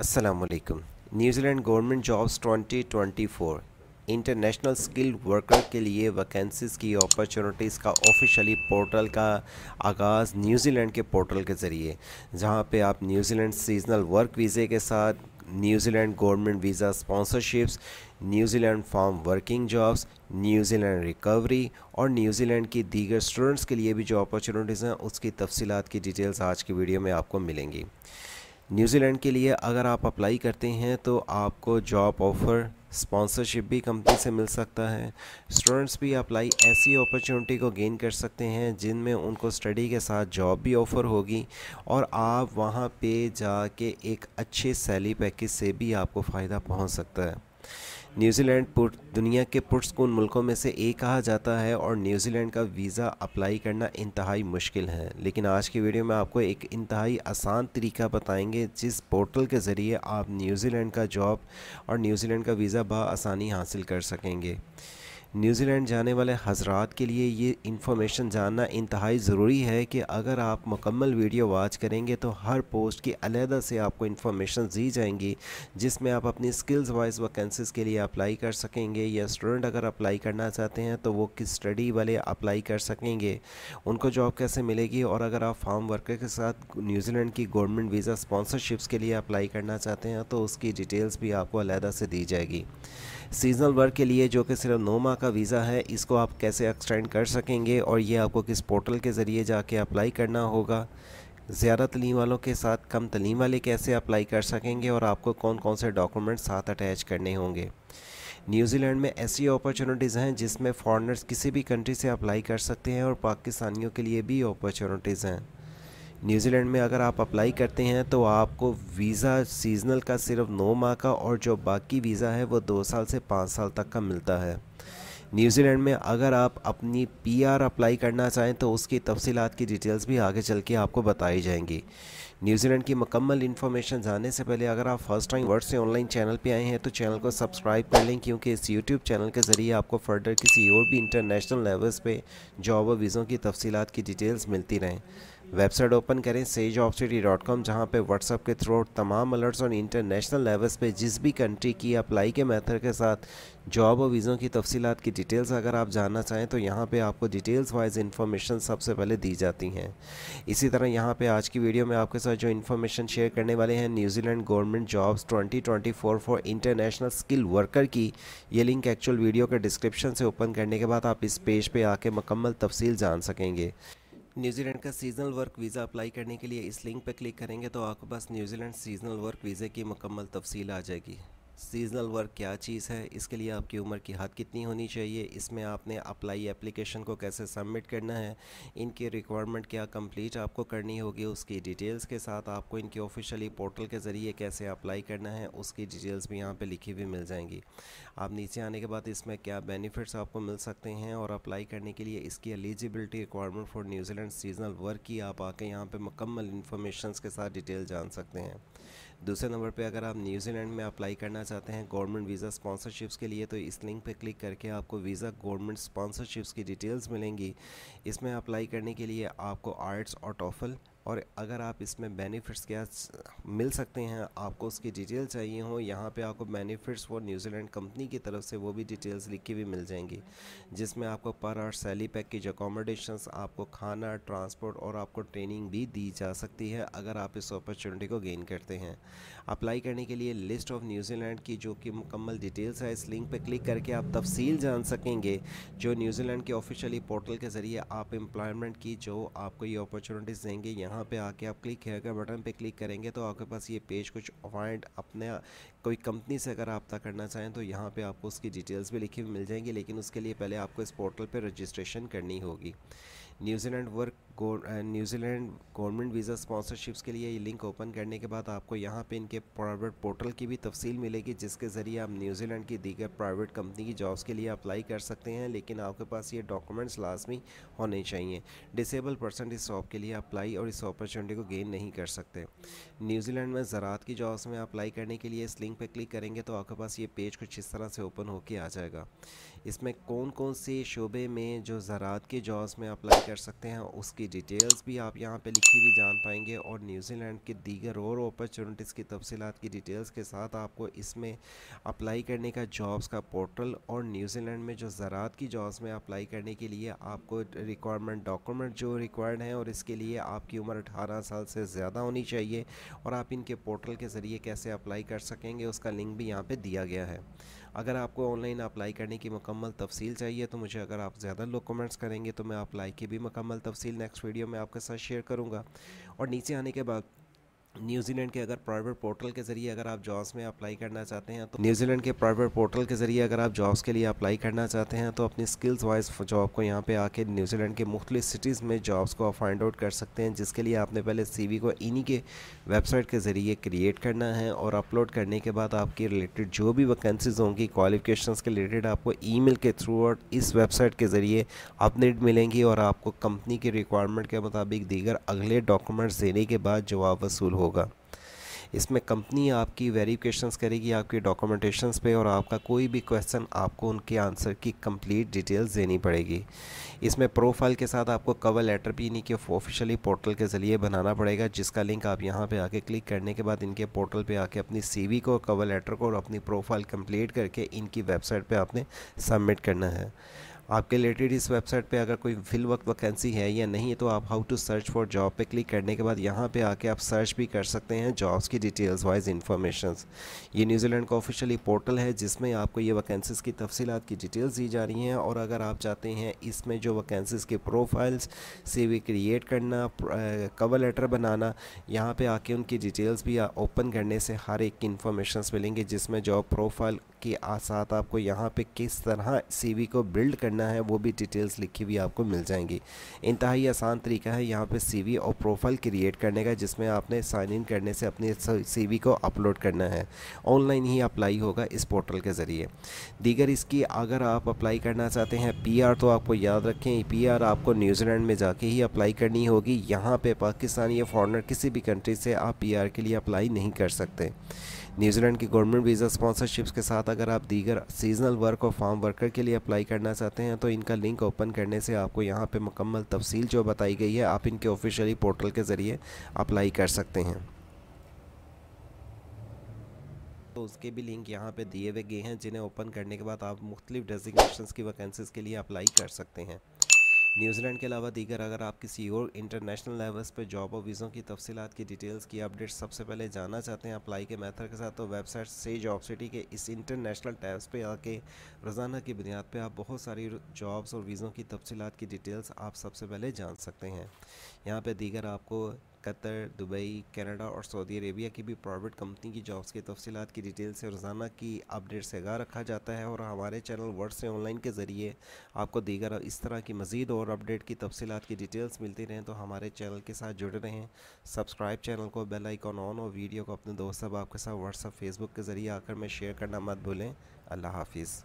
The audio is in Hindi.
असलकम New Zealand government jobs 2024 international skill worker के लिए वैकेंसीज की अपॉर्चुनिटीज़ का ऑफिशियली पोर्टल का आगाज़ न्यूजीलैंड के पोर्टल के ज़रिए जहां पे आप न्यूजीलैंड सीजनल वर्क वीज़े के साथ New Zealand government visa sponsorships New Zealand farm working jobs New Zealand recovery और न्यूजीलैंड की दीगर स्टूडेंट्स के लिए भी जो अपॉर्चुनिटीज़ हैं उसकी तफसीत की डिटेल्स आज की वीडियो में आपको मिलेंगी न्यूजीलैंड के लिए अगर आप अप्लाई करते हैं तो आपको जॉब ऑफ़र स्पॉन्सरशिप भी कंपनी से मिल सकता है स्टूडेंट्स भी अप्लाई ऐसी अपॉर्चुनिटी को गेन कर सकते हैं जिनमें उनको स्टडी के साथ जॉब भी ऑफ़र होगी और आप वहाँ पे जाके एक अच्छे सैलरी पैकेज से भी आपको फ़ायदा पहुँच सकता है न्यूजीलैंड पुट दुनिया के पुरस्कून मुल्कों में से एक कहा जाता है और न्यूजीलैंड का वीज़ा अप्लाई करना इंतहाई मुश्किल है लेकिन आज की वीडियो में आपको एक इंतहाई आसान तरीका बताएंगे जिस पोर्टल के ज़रिए आप न्यूजीलैंड का जॉब और न्यूजीलैंड का वीज़ा बसानी हासिल कर सकेंगे न्यूजीलैंड जाने वाले हजरात के लिए ये इन्फॉर्मेशन जानना इंतहाई ज़रूरी है कि अगर आप मुकम्मल वीडियो वाच करेंगे तो हर पोस्ट की अलहदा से आपको इन्फॉर्मेशन दी जाएंगी जिसमें आप अपनी स्किल्स वाइज वैकेंसीज़ के लिए अप्लाई कर सकेंगे या स्टूडेंट अगर अप्लाई करना चाहते हैं तो वो किस स्टडी वाले अप्लाई कर सकेंगे उनको जॉब कैसे मिलेगी और अगर आप फार्म वर्कर के साथ न्यूजीलैंड की गवर्नमेंट वीज़ा स्पॉन्सरशिप्स के लिए अप्लाई करना चाहते हैं तो उसकी डिटेल्स भी आपको अलहदा से दी जाएगी सीजनल वर्क के लिए जो कि सिर्फ नौ माह का वीज़ा है इसको आप कैसे एक्सटेंड कर सकेंगे और ये आपको किस पोर्टल के ज़रिए जाके अप्लाई करना होगा ज़्यादा तलीम वालों के साथ कम तलीम वाले कैसे अप्लाई कर सकेंगे और आपको कौन कौन से डॉक्यूमेंट साथ अटैच करने होंगे न्यूजीलैंड में ऐसी अपॉर्चुनिटीज़ हैं जिसमें फॉरेनर्स किसी भी कंट्री से अप्लाई कर सकते हैं और पाकिस्तानियों के लिए भी अपॉर्चुनिटीज़ हैं न्यूजीलैंड में अगर आप अप्लाई करते हैं तो आपको वीज़ा सीजनल का सिर्फ नौ माह का और जो बाकी वीज़ा है वो दो साल से पाँच साल तक का मिलता है न्यूजीलैंड में अगर आप अपनी पीआर अप्लाई करना चाहें तो उसकी तफसीत की डिटेल्स भी आगे चल के आपको बताई जाएंगी न्यूजीलैंड की मकम्मल इन्फॉर्मेशन जानने से पहले अगर आप फर्स्ट टाइम वर्ड से ऑनलाइन चैनल पे आए हैं तो चैनल को सब्सक्राइब कर लें क्योंकि इस यूट्यूब चैनल के ज़रिए आपको फर्दर किसी और भी इंटरनेशनल लेवल्स पर जॉब और वीज़ों की तफसीत की डिटेल्स मिलती रहें वेबसाइट ओपन करें sage of city dot com जहाँ पर व्हाट्सअप के थ्रू तमाम अलर्ट्स और इंटरनेशनल लेवल्स पे जिस भी कंट्री की अप्लाई के मेथड के साथ जॉब और वीज़ों की तफसीत की डिटेल्स अगर आप जानना चाहें तो यहाँ पे आपको डिटेल्स वाइज इन्फॉर्मेशन सबसे पहले दी जाती हैं इसी तरह यहाँ पे आज की वीडियो में आपके साथ जो इन्फॉर्मेशन शेयर करने वाले हैं New Zealand government jobs 2024 for international skill worker की ये लिंक एक्चुअल वीडियो के डिस्क्रिप्शन से ओपन करने के बाद आप इस पेज पर पे आके मकम्मल तफसील जान सकेंगे न्यूजीलैंड का सीजनल वर्क वीज़ा अप्लाई करने के लिए इस लिंक पर क्लिक करेंगे तो आपके पास न्यूजीलैंड सीजनल वर्क वीज़े की मुकम्मल तफसील आ जाएगी सीजनल वर्क क्या चीज़ है इसके लिए आपकी उम्र की हद कितनी होनी चाहिए इसमें आपने अप्लाई एप्लीकेशन को कैसे सबमिट करना है इनकी रिक्वायरमेंट क्या कंप्लीट आपको करनी होगी उसकी डिटेल्स के साथ आपको इनके ऑफिशियली पोर्टल के ज़रिए कैसे अप्लाई करना है उसकी डिटेल्स भी यहाँ पर लिखी हुई मिल जाएंगी आप नीचे आने के बाद इसमें क्या बेनिफिट्स आपको मिल सकते हैं और अप्लाई करने के लिए इसकी eligibility requirement for New Zealand seasonal work की आप आके यहाँ पर मुकम्मल इन्फॉर्मेशन के साथ डिटेल जान सकते हैं दूसरे नंबर पे अगर आप न्यूजीलैंड में अप्लाई करना चाहते हैं गवर्नमेंट वीज़ा स्पॉन्सरशिप्स के लिए तो इस लिंक पे क्लिक करके आपको वीज़ा गवर्नमेंट स्पॉन्सरशिप्स की डिटेल्स मिलेंगी इसमें अप्लाई करने के लिए आपको आर्ट्स और टॉफल और अगर आप इसमें बेनिफिट्स क्या मिल सकते हैं आपको उसकी डिटेल चाहिए हो यहाँ पे आपको बेनिफिट्स फॉर न्यूजीलैंड कंपनी की तरफ से वो भी डिटेल्स लिखी हुई मिल जाएंगी जिसमें आपको पर आर सैली पैकेज अकोमोडेशन आपको खाना ट्रांसपोर्ट और आपको ट्रेनिंग भी दी जा सकती है अगर आप इस अपॉर्चुनिटी को गेन करते हैं अप्लाई करने के लिए लिस्ट ऑफ न्यूजीलैंड की जो कि मुकम्मल डिटेल्स है इस लिंक पर क्लिक करके आप तफसील जान सकेंगे जो न्यूजीलैंड के ऑफिशियली पोर्टल के ज़रिए आप एम्प्लॉयमेंट की जो आपको ये अपॉर्चुनिटीज़ देंगे यहाँ यहाँ पे आके आप क्लिक हेयर का बटन पे क्लिक करेंगे तो आपके पास ये पेज कुछ वाइंड अपने कोई कंपनी से अगर रबता करना चाहें तो यहाँ पे आपको उसकी डिटेल्स भी लिखी हुई मिल जाएंगी लेकिन उसके लिए पहले आपको इस पोर्टल पर रजिस्ट्रेशन करनी होगी New Zealand work New Zealand government visa sponsorships के लिए ये लिंक ओपन करने के बाद आपको यहाँ पे इनके प्राइवेट पोर्टल की भी तफसील मिलेगी जिसके ज़रिए आप न्यूजीलैंड की दीगर प्राइवेट कंपनी की जॉब्स के लिए अप्लाई कर सकते हैं लेकिन आपके पास ये डॉक्यूमेंट्स लाजमी होने चाहिए डिसेबल पर्सन इस जॉब के लिए अप्लाई और इस अपॉर्चुनिटी को गेन नहीं कर सकते न्यूजीलैंड में ज़रात की जॉब्स में अप्लाई करने के लिए इस लिंक पर क्लिक करेंगे तो आपके पास ये पेज कुछ इस तरह से ओपन होकर आ जाएगा इसमें कौन कौन से शोबे में जो ज़रात की जॉब्स में अप्लाई कर सकते हैं उसकी डिटेल्स भी आप यहाँ पे लिखी हुई जान पाएंगे और न्यूजीलैंड के दीगर और अपॉर्चुनिटीज़ की तफसीत की डिटेल्स के साथ आपको इसमें अप्लाई करने का जॉब्स का पोर्टल और न्यूजीलैंड में जो ज़रात की जॉब्स में अप्लाई करने के लिए आपको रिक्वायरमेंट डॉक्यूमेंट जो रिक्वायर्ड हैं और इसके लिए आपकी उम्र अठारह साल से ज़्यादा होनी चाहिए और आप इनके पोर्टल के ज़रिए कैसे अप्लाई कर सकेंगे उसका लिंक भी यहाँ पर दिया गया है अगर आपको ऑनलाइन अप्लाई करने की मुकम्मल तफसील चाहिए तो मुझे अगर आप ज़्यादा लोग कमेंट्स करेंगे तो मैं अप्लाई की भी मुकम्मल तफसील नेक्स्ट वीडियो में आपके साथ शेयर करूँगा और नीचे आने के बाद न्यूजीलैंड के अगर प्राइवेट पोर्टल के ज़रिए अगर आप जॉब्स में अप्लाई करना चाहते हैं तो न्यूजीलैंड के प्राइवेट पोर्टल के ज़रिए अगर आप जॉब्स के लिए अप्लाई करना चाहते हैं तो अपनी स्किल्स वाइज जॉब को यहाँ पे आके न्यूजीलैंड के मुख्तलिफ सिटीज़ में जॉब्स को आप फाइंड आउट कर सकते हैं जिसके लिए आपने पहले सी को इन्हीं के वेबसाइट के ज़रिए क्रिएट करना है और अपलोड करने के बाद आपकी रिलेटेड जो भी वैकेंसीज़ होंगी क्वालिफिकेशन के रिलेटेड आपको ई के थ्रू और इस वेबसाइट के ज़रिए अपडेट मिलेंगी और आपको कंपनी के रिक्वायरमेंट के मुताबिक दीगर अगले डॉक्यूमेंट्स देने के बाद जवाब वसूल होगा इसमें कंपनी आपकी वेरिफिकेशंस करेगी आपके डॉक्यूमेंटेशंस पे और आपका कोई भी क्वेश्चन आपको उनके आंसर की कंप्लीट डिटेल्स देनी पड़ेगी इसमें प्रोफाइल के साथ आपको कवर लेटर भी इनके ऑफिशियली पोर्टल के ज़रिए बनाना पड़ेगा जिसका लिंक आप यहाँ पे आके क्लिक करने के बाद इनके पोर्टल पर आके अपनी सी को कवर लेटर को और अपनी प्रोफाइल कंप्लीट करके इनकी वेबसाइट पर आपने सबमिट करना है आपके रिलेटेड इस वेबसाइट पे अगर कोई फिल वक्त वैकेंसी है या नहीं है तो आप how to search for job पे क्लिक करने के बाद यहाँ पे आके आप सर्च भी कर सकते हैं जॉब्स की डिटेल्स वाइज इन्फॉर्मेशन ये न्यूजीलैंड का ऑफिशियली पोर्टल है जिसमें आपको ये वैकेंसीज़ की तफसीत की डिटेल्स दी जा रही हैं और अगर आप चाहते हैं इसमें जो वैकेंसीज़ के प्रोफाइल्स सी क्रिएट करना कवर लेटर बनाना यहाँ पर आके उनकी डिटेल्स भी ओपन करने से हर एक की इन्फॉर्मेशन मिलेंगे जिसमें जॉब प्रोफाइल के साथ आपको यहाँ पे किस तरह सीवी को बिल्ड करना है वो भी डिटेल्स लिखी हुई आपको मिल जाएंगी इंतहाई आसान तरीका है यहाँ पे सीवी और प्रोफाइल क्रिएट करने का जिसमें आपने साइन इन करने से अपने सीवी को अपलोड करना है ऑनलाइन ही अप्लाई होगा इस पोर्टल के ज़रिए दीगर इसकी अगर आप अप्लाई करना चाहते हैं पी तो आपको याद रखें पी आपको न्यूजीलैंड में जाके ही अप्लाई करनी होगी यहाँ पर पाकिस्तानी या फॉरनर किसी भी कंट्री से आप पी के लिए अप्लाई नहीं कर सकते न्यूजीलैंड की गवर्नमेंट वीज़ा स्पॉन्सरशिप्स के साथ अगर आप दीगर सीजनल वर्क और फार्म वर्कर के लिए अप्लाई करना चाहते हैं तो इनका लिंक ओपन करने से आपको यहाँ पर मुकम्मल तफसील जो बताई गई है आप इनके ऑफिशियली पोर्टल के ज़रिए अप्लाई कर सकते हैं तो उसके भी लिंक यहाँ पे दिए हुए गए हैं जिन्हें ओपन करने के बाद आप मुख्तलिफ डेजिग्नेशन की वैकेंसीज़ के लिए अप्लाई कर सकते हैं न्यूजीलैंड के अलावा दीगर अगर आप किसी और इंटरनेशनल लेवल्स पर जॉब और वीज़ों की तफसीत की डिटेल्स की अपडेट सबसे पहले जानना चाहते हैं अप्लाई के मैथड के साथ तो वेबसाइट से जॉब सिटी के इस इंटरनेशनल टैब्स पर आके रोज़ाना की बुनियाद पर आप बहुत सारी जॉब्स और वीज़ों की तफसीत की डिटेल्स आप सबसे पहले जान सकते हैं यहाँ पर दीगर आपको कतर दुबई कनाडा और सऊदी अरेबिया की भी प्राइवेट कंपनी की जॉब्स की तफसीत की डिटेल से रोज़ाना की अपडेट से आगा रखा जाता है और हमारे चैनल वर्ड से ऑनलाइन के ज़रिए आपको दीगर इस तरह की मज़ीद और अपडेट की तफसीत की डिटेल्स मिलती रहें तो हमारे चैनल के साथ जुड़े रहें सब्सक्राइब चैनल को बेल आइकॉन ऑन और वीडियो को अपने दोस्त सब आपके साथ व्हाट्सअप फेसबुक के ज़रिए आकर में शेयर करना मत भूलें अल्लाह हाफिज़